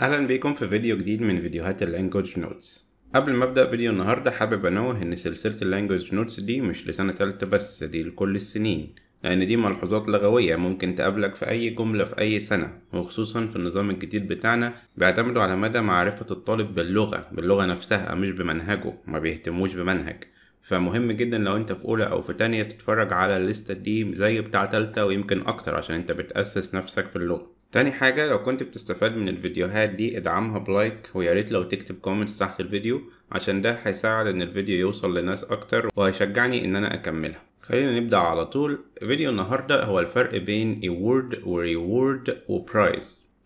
اهلا بيكم في فيديو جديد من فيديوهات اللانجوج نوتس قبل ما ابدا فيديو النهارده حابب انوه ان سلسله اللانجوج نوتس دي مش لسنه تالتة بس دي لكل السنين لان دي ملحوظات لغويه ممكن تقابلك في اي جمله في اي سنه وخصوصا في النظام الجديد بتاعنا بيعتمدوا على مدى معرفه الطالب باللغه باللغه نفسها مش بمنهجه ما بيهتموش بمنهج فمهم جدا لو انت في اولى او في تانية تتفرج على الليستة دي زي بتاع تالتة ويمكن اكتر عشان انت بتأسس نفسك في اللغة تاني حاجة لو كنت بتستفاد من الفيديوهات دي ادعمها بلايك وياريت لو تكتب كومنتس تحت الفيديو عشان ده هيساعد ان الفيديو يوصل لناس اكتر وهيشجعني ان انا اكملها خلينا نبدأ على طول فيديو النهاردة هو الفرق بين award و reward و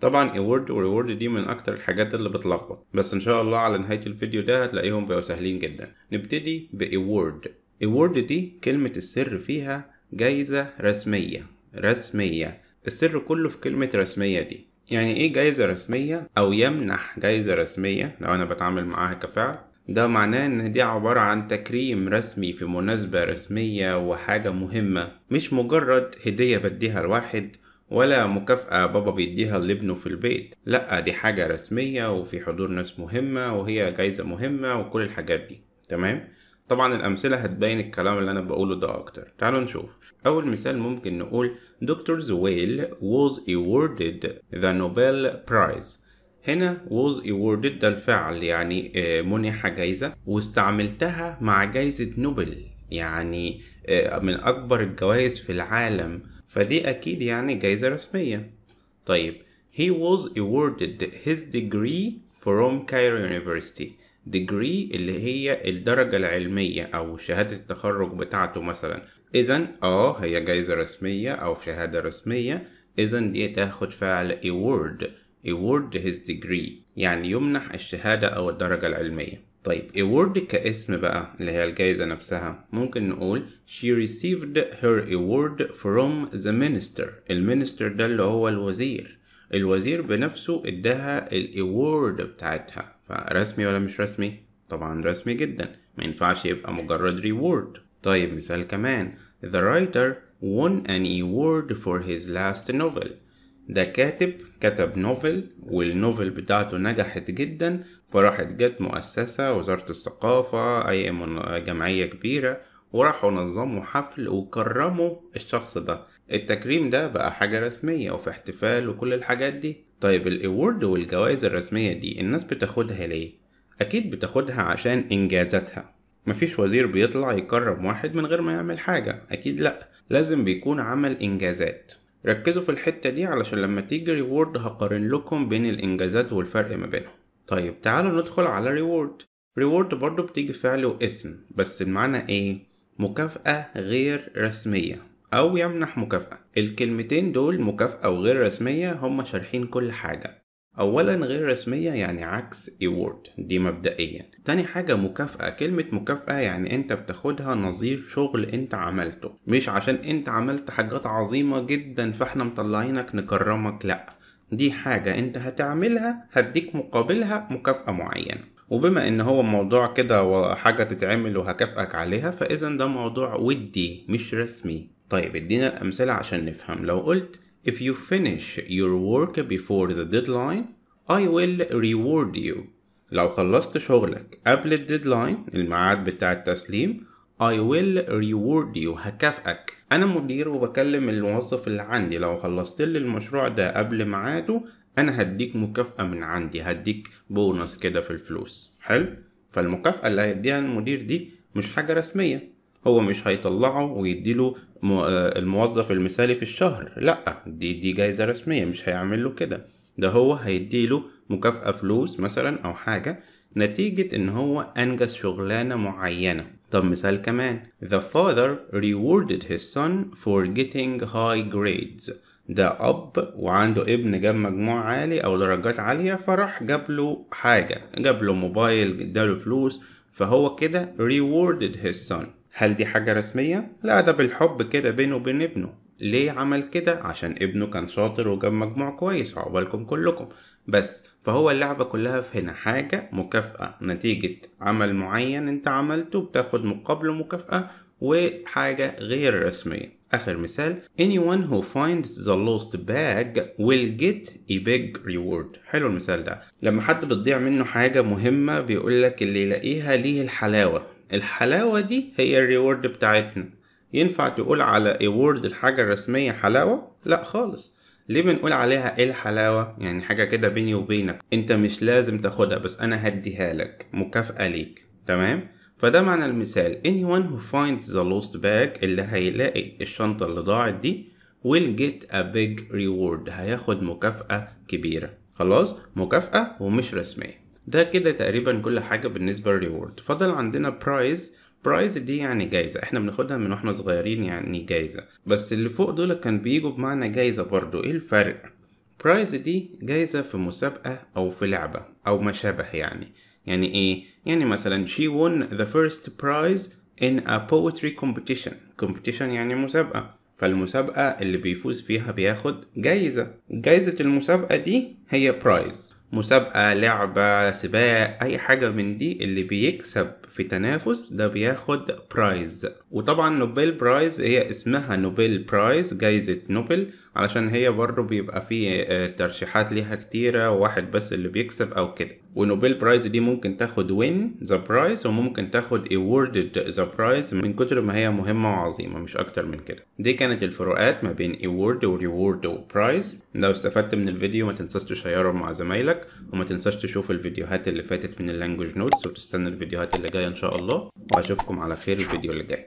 طبعا award و reward دي من اكتر الحاجات اللي بتلخبط بس ان شاء الله على نهاية الفيديو ده هتلاقيهم بقوا سهلين جدا نبتدي ب award award دي كلمة السر فيها جايزة رسمية رسمية السر كله في كلمة رسمية دي يعني ايه جايزة رسمية او يمنح جايزة رسمية لو انا بتعامل معاها كفعل ده معناه ان دي عبارة عن تكريم رسمي في مناسبة رسمية وحاجة مهمة مش مجرد هدية بديها لواحد ولا مكافأة بابا بيديها لابنه في البيت لأ دي حاجة رسمية وفي حضور ناس مهمة وهي جايزة مهمة وكل الحاجات دي تمام طبعا الأمثلة هتبين الكلام اللي أنا بقوله ده أكتر تعالوا نشوف أول مثال ممكن نقول دكتور زويل was awarded the Nobel Prize هنا was awarded ده الفعل يعني آه، منح جايزة واستعملتها مع جايزة نوبل يعني آه، من أكبر الجوائز في العالم فدي أكيد يعني جايزة رسمية طيب he was awarded his degree from Cairo University degree اللي هي الدرجة العلمية أو شهادة التخرج بتاعته مثلا إذا آه هي جايزة رسمية أو شهادة رسمية إذا دي تاخد فعل award award his degree يعني يمنح الشهادة أو الدرجة العلمية طيب award كاسم بقى اللي هي الجايزة نفسها ممكن نقول she received her award from the minister المينستر ده اللي هو الوزير الوزير بنفسه اداها الايورد بتاعتها فرسمي ولا مش رسمي طبعا رسمي جدا ما ينفعش يبقى مجرد ريورد طيب مثال كمان the writer won an award for his last novel ده كاتب كتب نوفل والنوفل بتاعته نجحت جدا فراحت جت مؤسسة وزارة الثقافة أي جمعية كبيرة وراحوا نظموا حفل وكرموا الشخص ده التكريم ده بقى حاجة رسمية وفي احتفال وكل الحاجات دي طيب الاورد والجوائز الرسمية دي الناس بتاخدها ليه؟ أكيد بتاخدها عشان إنجازاتها مفيش وزير بيطلع يكرم واحد من غير ما يعمل حاجة أكيد لأ لازم بيكون عمل إنجازات ركزوا في الحتة دي علشان لما تيجي ريورد هقارن لكم بين الإنجازات والفرق ما بينهم طيب تعالوا ندخل على ريورد ريورد برضو بتيجي فعل واسم بس المعنى ايه مكافأة غير رسمية أو يمنح مكافأة الكلمتين دول مكافأة وغير رسمية هما شارحين كل حاجة أولا غير رسمية يعني عكس ايورد دي مبدئيا تاني حاجة مكافأة كلمة مكافأة يعني انت بتاخدها نظير شغل انت عملته مش عشان انت عملت حاجات عظيمة جدا فاحنا مطلعينك نكرمك لأ دي حاجة انت هتعملها هديك مقابلها مكافأة معينة وبما ان هو موضوع كده وحاجه تتعمل وهكافئك عليها فاذا ده موضوع ودي مش رسمي طيب ادينا الامثله عشان نفهم لو قلت if you finish your work before the deadline I will reward you لو خلصت شغلك قبل الديدلاين الميعاد بتاع التسليم I will reward you هكافئك أنا مدير وبكلم الموظف اللي عندي لو خلصت لي المشروع ده قبل ميعاده انا هديك مكافأة من عندي هديك بونص كده في الفلوس حلو فالمكافأة اللي هيديها المدير دي مش حاجة رسمية هو مش هيطلعه ويديله آه، الموظف المثالي في الشهر لا دي دي جايزة رسمية مش هيعمل له كده ده هو هيديله مكافأة فلوس مثلا او حاجة نتيجة ان هو انجز شغلانة معينة طب مثال كمان The father rewarded his son for getting high grades ده اب وعنده ابن جاب مجموع عالي او درجات عاليه فراح جاب له حاجه جاب له موبايل اداله فلوس فهو كده rewarded his son هل دي حاجه رسميه لا ده بالحب كده بينه وبين ابنه ليه عمل كده عشان ابنه كان شاطر وجاب مجموع كويس عقبالكم كلكم بس فهو اللعبه كلها في هنا حاجه مكافاه نتيجه عمل معين انت عملته بتاخد مقابله مكافاه وحاجة غير رسمية آخر مثال anyone who finds the lost bag will get a big reward حلو المثال ده لما حد بتضيع منه حاجة مهمة بيقولك اللي يلاقيها ليه الحلاوة الحلاوة دي هي الريورد بتاعتنا ينفع تقول على award الحاجة الرسمية حلاوة؟ لا خالص ليه بنقول عليها ايه الحلاوة؟ يعني حاجة كده بيني وبينك انت مش لازم تاخدها بس انا هديها لك مكافأة ليك تمام؟ فده معنى المثال anyone who finds the lost bag اللي هيلاقي الشنطة اللي ضاعت دي will get a big reward هياخد مكافأة كبيرة خلاص مكافأة ومش رسمية ده كده تقريبا كل حاجة بالنسبة للريورد فضل عندنا برايز برايز دي يعني جايزة احنا بناخدها من واحنا صغيرين يعني جايزة بس اللي فوق دول كان بيجوا بمعنى جايزة برضو ايه الفرق برايز دي جايزة في مسابقة او في لعبة او ما شابه يعني يعني ايه يعني مثلا she won the first prize in a poetry competition competition يعني مسابقة فالمسابقة اللي بيفوز فيها بياخد جايزة جايزة المسابقة دي هي برايز مسابقة لعبة سباق أي حاجة من دي اللي بيكسب في تنافس ده بياخد برايز وطبعا نوبل برايز هي اسمها نوبل برايز جايزة نوبل علشان هي برضه بيبقى فيه آه، ترشيحات ليها كتيرة واحد بس اللي بيكسب أو كده ونوبل برايز دي ممكن تاخد وين ذا برايز وممكن تاخد awarded ذا برايز من كتر ما هي مهمة وعظيمة مش أكتر من كده دي كانت الفروقات ما بين award وريورد وبرايز لو استفدت من الفيديو ما تنساش تشيره مع زمايلك وما تنساش تشوف الفيديوهات اللي فاتت من اللانجوج نوتس وتستنى الفيديوهات اللي جاية إن شاء الله وأشوفكم على خير الفيديو اللي جاي